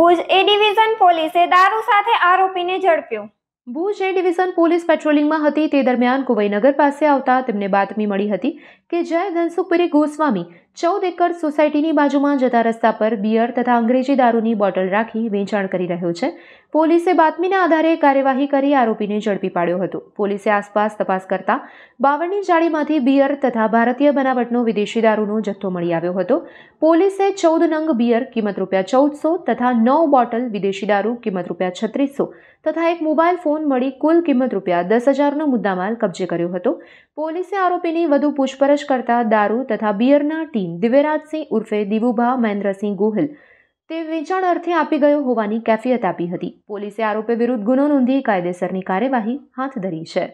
Bhuj A division પોલીસે દારૂ સાથે આરોપીને ઝડપ્યો ભુજ એ ડિવિઝન પોલીસ પેટ્રોલિંગમાં હતી તે દરમિયાન કુવૈનગર પાસે આવતા તેમને બાતમી મળી હતી કે જય ધનસુખપુરી ગોસ્વામી ચૌદ એકર સોસાયટીની બાજુમાં જતા રસ્તા પર બિયર તથા અંગ્રેજી દારૂની બોટલ રાખી વેચાણ કરી રહ્યો છે પોલીસે બાતમીના આધારે કાર્યવાહી કરી આરોપીને ઝડપી પાડ્યો હતો પોલીસે આસપાસ તપાસ કરતા બાવળની જાળીમાંથી બિયર તથા ભારતીય બનાવટનો વિદેશી દારૂનો જથ્થો મળી આવ્યો હતો પોલીસે ચૌદ નંગ બિયર કિંમત રૂપિયા ચૌદસો તથા નવ બોટલ વિદેશી દારૂ કિંમત રૂપિયા છત્રીસો તથા એક મોબાઈલ ફોન ફોન મળી કુલ કિંમત રૂપિયા દસ હજારનો મુદ્દામાલ કબજે કર્યો હતો પોલીસે આરોપીની વધુ પૂછપરછ કરતા દારૂ તથા બિયરના ટીમ દિવ્યરાજસિંહ ઉર્ફે દિવુભા મહેન્દ્રસિંહ ગોહિલ તે વેચાણ અર્થે આપી ગયો હોવાની કેફિયત આપી હતી પોલીસે આરોપી વિરુદ્ધ ગુનો નોંધી કાયદેસરની કાર્યવાહી હાથ ધરી છે